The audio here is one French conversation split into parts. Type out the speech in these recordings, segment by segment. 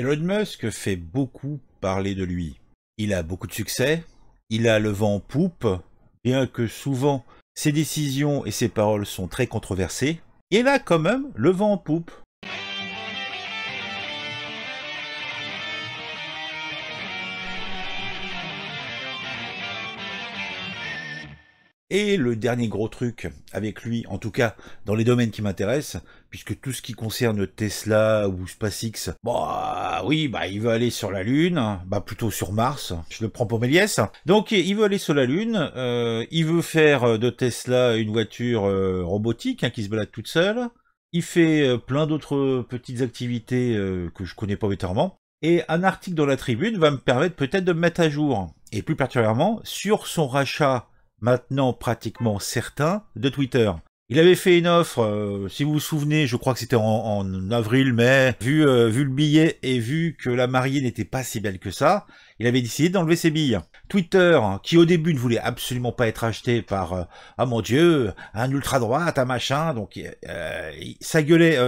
Elon Musk fait beaucoup parler de lui. Il a beaucoup de succès, il a le vent en poupe, bien que souvent ses décisions et ses paroles sont très controversées, il a quand même le vent en poupe. Et le dernier gros truc avec lui, en tout cas dans les domaines qui m'intéressent, puisque tout ce qui concerne Tesla ou SpaceX, bah, bah oui, bah il veut aller sur la Lune, bah plutôt sur Mars, je le prends pour Méliès. Donc il veut aller sur la Lune, euh, il veut faire euh, de Tesla une voiture euh, robotique hein, qui se balade toute seule. Il fait plein d'autres petites activités que je connais pas vétéranement. Et un article dans la tribune va me permettre peut-être de me mettre à jour. Et plus particulièrement sur son rachat maintenant pratiquement certain de Twitter. Il avait fait une offre, euh, si vous vous souvenez, je crois que c'était en, avril, mai, vu, euh, vu le billet et vu que la mariée n'était pas si belle que ça, il avait décidé d'enlever ses billes. Twitter, hein, qui au début ne voulait absolument pas être acheté par euh, ah mon dieu, un ultra droite, un machin, donc il gueulait,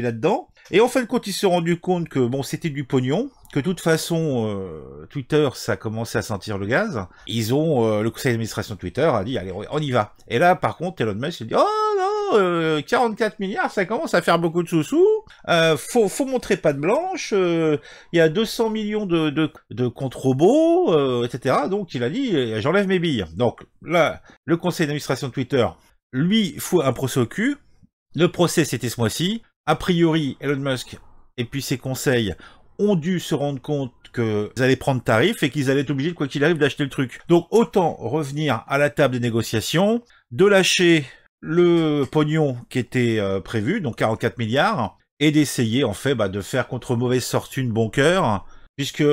là-dedans. Et en fin de compte, ils se sont rendus compte que bon, c'était du pognon, que de toute façon, euh, Twitter, ça commençait à sentir le gaz. Ils ont, euh, le conseil d'administration de Twitter a dit, allez, on y va. Et là, par contre, Elon Musk il dit, oh non, 44 euh, milliards, ça commence à faire beaucoup de sous-sous. faut, faut montrer pas de blanche. Il y a 200 millions de, de, de comptes robots, etc. Donc, il a dit, eh, j'enlève mes billes. Donc là, le conseil d'administration de Twitter, lui, fout un procès au cul. Le procès, c'était ce mois-ci. A priori, Elon Musk et puis ses conseils ont dû se rendre compte qu'ils allaient prendre tarif et qu'ils allaient être obligés, quoi qu'il arrive, d'acheter le truc. Donc autant revenir à la table des négociations, de lâcher le pognon qui était euh, prévu, donc 44 milliards, et d'essayer en fait bah, de faire contre mauvaise fortune bon cœur, puisque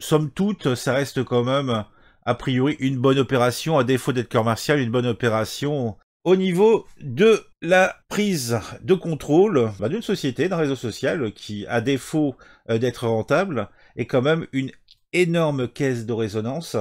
somme toute, ça reste quand même a priori une bonne opération, à défaut d'être commercial, une bonne opération au niveau de la prise de contrôle bah, d'une société, d'un réseau social qui, à défaut euh, d'être rentable, est quand même une énorme caisse de résonance.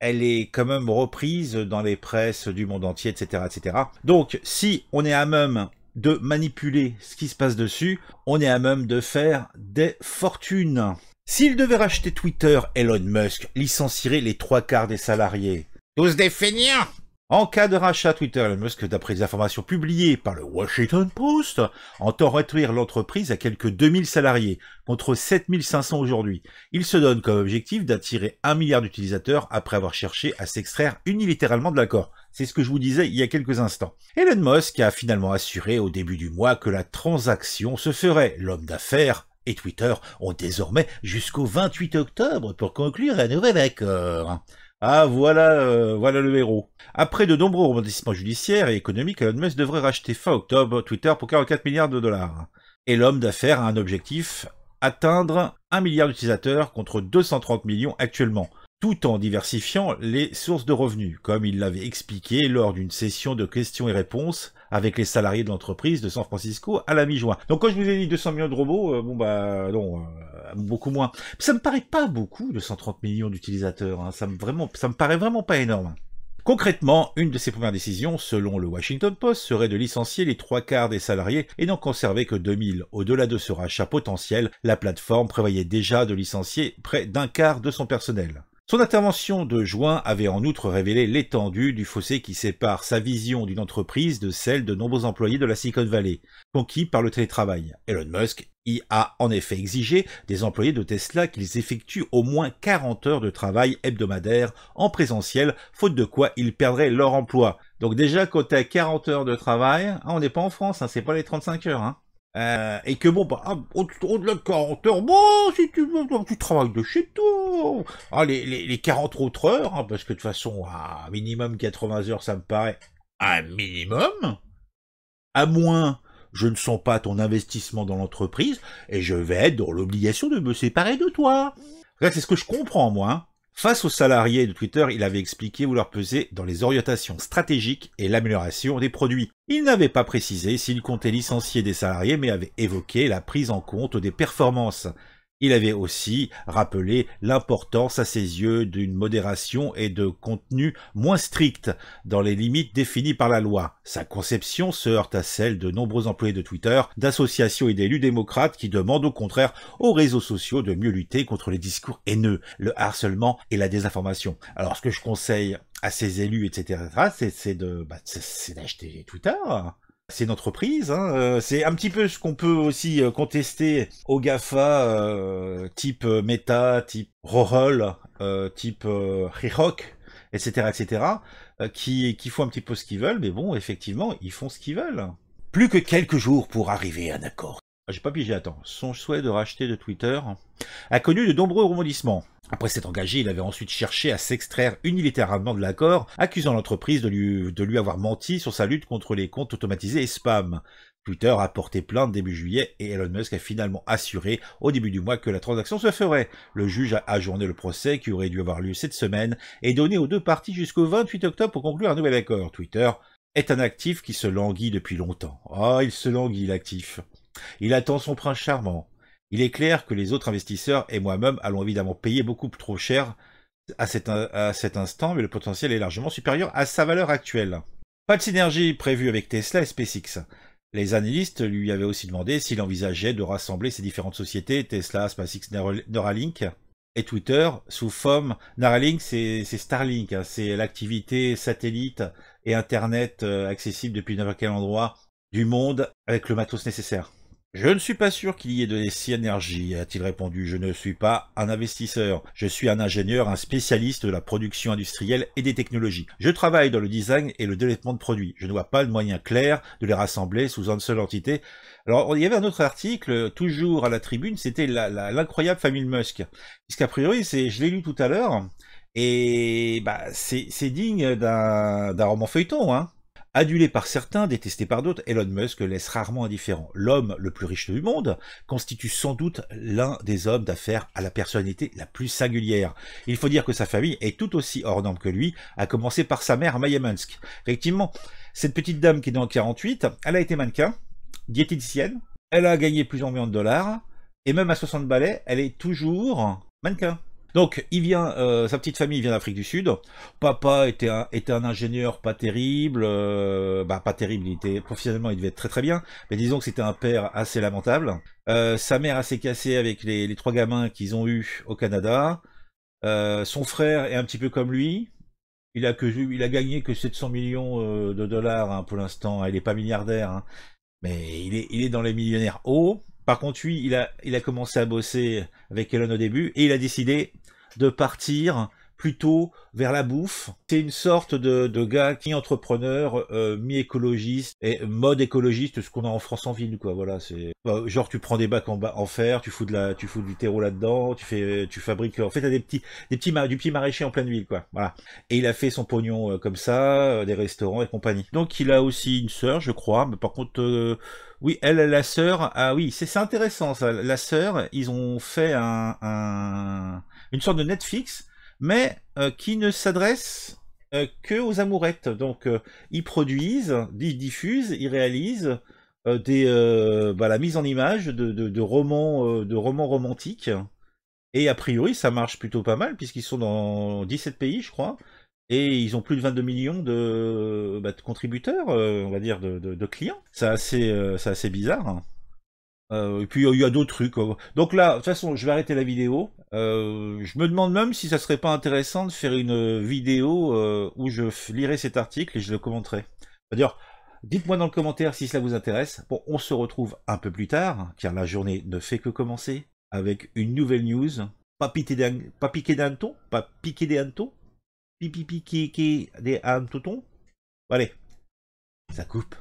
Elle est quand même reprise dans les presses du monde entier, etc. etc. Donc, si on est à même de manipuler ce qui se passe dessus, on est à même de faire des fortunes. S'il devait racheter Twitter, Elon Musk licencierait les trois quarts des salariés. Tous des feignants en cas de rachat, Twitter Elon Musk, d'après les informations publiées par le Washington Post, entend réduire l'entreprise à quelques 2000 salariés, contre 7500 aujourd'hui. Il se donne comme objectif d'attirer un milliard d'utilisateurs après avoir cherché à s'extraire unilatéralement de l'accord. C'est ce que je vous disais il y a quelques instants. Elon Musk a finalement assuré au début du mois que la transaction se ferait. L'homme d'affaires et Twitter ont désormais jusqu'au 28 octobre pour conclure un nouvel accord. Ah voilà, euh, voilà le héros. Après de nombreux rebondissements judiciaires et économiques, Elon Musk devrait racheter fin octobre Twitter pour 44 milliards de dollars. Et l'homme d'affaires a un objectif, atteindre 1 milliard d'utilisateurs contre 230 millions actuellement tout en diversifiant les sources de revenus, comme il l'avait expliqué lors d'une session de questions et réponses avec les salariés de l'entreprise de San Francisco à la mi-juin. Donc quand je vous ai dit 200 millions de robots, euh, bon bah non, euh, beaucoup moins. Ça me paraît pas beaucoup, 230 millions d'utilisateurs. Hein. Ça me vraiment, ça me paraît vraiment pas énorme. Concrètement, une de ses premières décisions, selon le Washington Post, serait de licencier les trois quarts des salariés et n'en conserver que 2000. Au-delà de ce rachat potentiel, la plateforme prévoyait déjà de licencier près d'un quart de son personnel. Son intervention de juin avait en outre révélé l'étendue du fossé qui sépare sa vision d'une entreprise de celle de nombreux employés de la Silicon Valley, conquis par le télétravail. Elon Musk y a en effet exigé des employés de Tesla qu'ils effectuent au moins 40 heures de travail hebdomadaire en présentiel, faute de quoi ils perdraient leur emploi. Donc déjà, côté 40 heures de travail, hein, on n'est pas en France, hein, c'est pas les 35 heures. Hein. Euh, et que bon, bah, ah, au-delà de 40 heures, bon, si tu tu travailles de chez toi. Ah, les, les, 40 autres heures, hein, parce que de toute façon, à minimum 80 heures, ça me paraît un minimum. À moins, je ne sens pas ton investissement dans l'entreprise et je vais être dans l'obligation de me séparer de toi. c'est ce que je comprends, moi. Hein. Face aux salariés de Twitter, il avait expliqué vouloir peser dans les orientations stratégiques et l'amélioration des produits. Il n'avait pas précisé s'il comptait licencier des salariés, mais avait évoqué la prise en compte des performances. Il avait aussi rappelé l'importance à ses yeux d'une modération et de contenu moins strict dans les limites définies par la loi. Sa conception se heurte à celle de nombreux employés de Twitter, d'associations et d'élus démocrates qui demandent au contraire aux réseaux sociaux de mieux lutter contre les discours haineux, le harcèlement et la désinformation. Alors ce que je conseille à ces élus, etc., c'est de, bah, Twitter c'est une entreprise. Hein, euh, c'est un petit peu ce qu'on peut aussi euh, contester aux GAFA, euh, type Meta, type Rohol, type euh, etc., etc., qui, qui font un petit peu ce qu'ils veulent, mais bon, effectivement, ils font ce qu'ils veulent. Plus que quelques jours pour arriver à un accord ah, j'ai pas pigé, attends, son souhait de racheter de Twitter a connu de nombreux rebondissements. Après s'être engagé, il avait ensuite cherché à s'extraire unilatéralement de l'accord, accusant l'entreprise de lui, avoir menti sur sa lutte contre les comptes automatisés et spam. Twitter a porté plainte début juillet et Elon Musk a finalement assuré au début du mois que la transaction se ferait. Le juge a ajourné le procès qui aurait dû avoir lieu cette semaine et donné aux deux parties jusqu'au 28 octobre pour conclure un nouvel accord. Twitter est un actif qui se languit depuis longtemps. Ah, il se languit l'actif. Il attend son prince charmant. Il est clair que les autres investisseurs et moi-même allons évidemment payer beaucoup trop cher à cet, instant, mais le potentiel est largement supérieur à sa valeur actuelle. Pas de synergie prévue avec Tesla et SpaceX. Les analystes lui avaient aussi demandé s'il envisageait de rassembler ces différentes sociétés, Tesla, SpaceX, Neuralink et Twitter, sous forme... Neuralink, c'est Starlink, hein. c'est l'activité satellite et Internet euh, accessible depuis n'importe quel endroit du monde avec le matos nécessaire. Je ne suis pas sûr qu'il y ait de si énergie, a-t-il répondu. Je ne suis pas un investisseur. Je suis un ingénieur, un spécialiste de la production industrielle et des technologies. Je travaille dans le design et le développement de produits. Je ne vois pas le moyen clair de les rassembler sous une seule entité. Alors, il y avait un autre article, toujours à la tribune, c'était l'incroyable famille Musk. Puisqu'à priori, c'est, je l'ai lu tout à l'heure, et bah, c'est digne d'un roman feuilleton, hein. Adulé par certains, détesté par d'autres, Elon Musk laisse rarement indifférent. L'homme le plus riche du monde constitue sans doute l'un des hommes d'affaires à la personnalité la plus singulière. Il faut dire que sa famille est tout aussi hors norme que lui, à commencer par sa mère Maya Musk. Effectivement, cette petite dame qui est dans 48, elle a été mannequin, diététicienne, elle a gagné plusieurs millions de dollars, et même à 60 balais, elle est toujours mannequin. Donc, il vient, euh, sa petite famille vient d'Afrique du Sud. Papa était un, ingénieur pas terrible, euh, bah, pas terrible, il était professionnellement, il devait être très très bien, mais disons que c'était un père assez lamentable. Euh, sa mère a s'est cassée avec les, trois gamins qu'ils ont eus au Canada. son frère est un petit peu comme lui. Il a, que, il a gagné que 700 millions de dollars hein, pour l'instant. Il n'est pas milliardaire, hein. mais il est, il est dans les millionnaires hauts. Par contre, lui, il a, il a commencé à bosser avec Elon au début et il a décidé de partir plutôt vers la bouffe. C'est une sorte de, de gars qui entrepreneur, euh, mi-écologiste et mode écologiste, ce qu'on a en France en ville, quoi. Voilà, c'est bah, genre tu prends des bacs en, en, fer, tu fous de la, tu fous du terreau là-dedans, tu fais, tu fabriques. En fait, t'as des petits, des petits du petit maraîcher en pleine ville, quoi. Voilà. Et il a fait son pognon euh, comme ça, euh, des restaurants et compagnie. Donc il a aussi une sœur, je crois, mais par contre. Oui, elle, la sœur. Ah oui, c'est intéressant ça. La sœur, ils ont fait un, un une sorte de Netflix, mais euh, qui ne s'adresse euh, que aux amourettes. Donc, euh, ils produisent, ils diffusent, ils réalisent des, bah, la mise en image de, romans, de romans romantiques. Et a priori, ça marche plutôt pas mal, puisqu'ils sont dans 17 pays, je crois. Et ils ont plus de 22 millions de, bah, contributeurs, on va dire, de, clients. C'est assez, assez bizarre. Hein. Euh, et puis il y a d'autres trucs. Donc là, de toute façon, je vais arrêter la vidéo. Euh, je me demande même si ça serait pas intéressant de faire une vidéo euh, où je lirai cet article et je le commenterai. D'ailleurs, dites-moi dans le commentaire si cela vous intéresse. Bon, on se retrouve un peu plus tard, car la journée ne fait que commencer, avec une nouvelle news. Pas, piquer ton pas piquer des hannetons Pas piquer des hannetons Pipi des Allez, ça coupe.